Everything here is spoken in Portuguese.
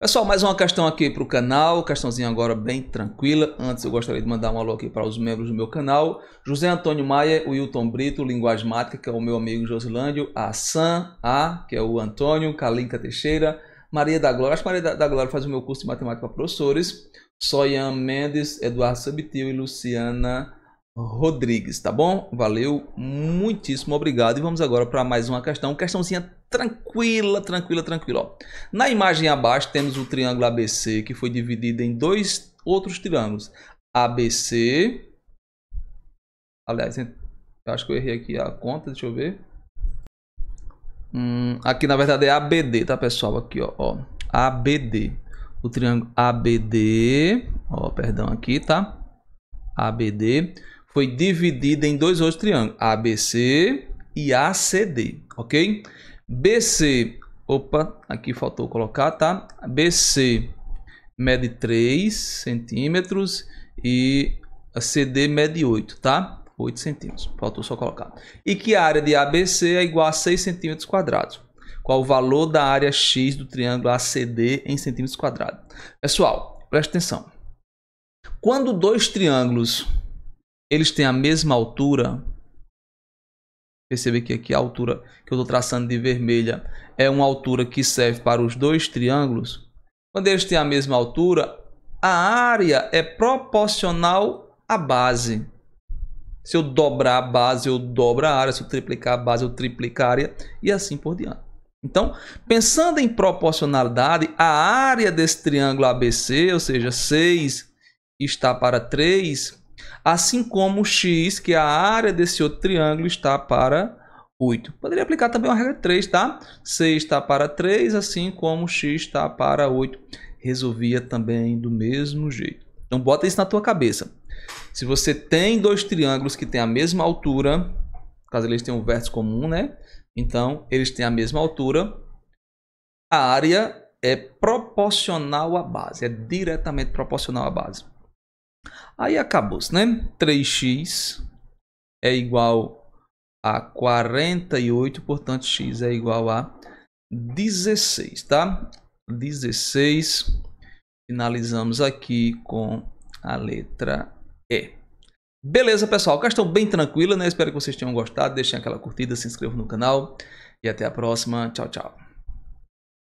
Pessoal, mais uma questão aqui para o canal, questãozinha agora bem tranquila. Antes eu gostaria de mandar um alô aqui para os membros do meu canal. José Antônio Maia, o Wilton Brito, Linguagem Mática, que é o meu amigo Josilândio, a Sam, a, que é o Antônio, Kalinka Teixeira, Maria da Glória, acho que Maria da Glória faz o meu curso de matemática para professores, Soyan Mendes, Eduardo Subtil e Luciana Rodrigues, tá bom? Valeu, muitíssimo obrigado. E vamos agora para mais uma questão, questãozinha tranquila, tranquila, tranquila. Ó. Na imagem abaixo temos o triângulo ABC que foi dividido em dois outros triângulos. ABC, aliás, acho que eu errei aqui a conta, deixa eu ver. Hum, aqui na verdade é ABD, tá pessoal? Aqui ó, ó ABD, o triângulo ABD, ó, perdão aqui, tá? ABD foi dividida em dois outros triângulos, ABC e ACD, ok? BC, opa, aqui faltou colocar, tá? BC mede 3 centímetros e a CD mede 8, tá? 8 centímetros, faltou só colocar. E que a área de ABC é igual a 6 centímetros quadrados. Qual o valor da área X do triângulo ACD em centímetros quadrados? Pessoal, presta atenção. Quando dois triângulos eles têm a mesma altura. Percebe que aqui a altura que eu estou traçando de vermelha é uma altura que serve para os dois triângulos. Quando eles têm a mesma altura, a área é proporcional à base. Se eu dobrar a base, eu dobro a área. Se eu triplicar a base, eu triplico a área. E assim por diante. Então, pensando em proporcionalidade, a área desse triângulo ABC, ou seja, 6 está para 3, Assim como x, que é a área desse outro triângulo, está para 8. Poderia aplicar também uma regra 3, tá? C está para 3, assim como x está para 8. Resolvia também do mesmo jeito. Então bota isso na tua cabeça. Se você tem dois triângulos que têm a mesma altura, caso eles tenham um vértice comum, né? Então, eles têm a mesma altura. A área é proporcional à base, é diretamente proporcional à base. Aí acabou-se, né? 3x é igual a 48, portanto x é igual a 16, tá? 16. Finalizamos aqui com a letra E. Beleza, pessoal? Questão bem tranquila, né? Espero que vocês tenham gostado. Deixem aquela curtida, se inscrevam no canal e até a próxima. Tchau, tchau.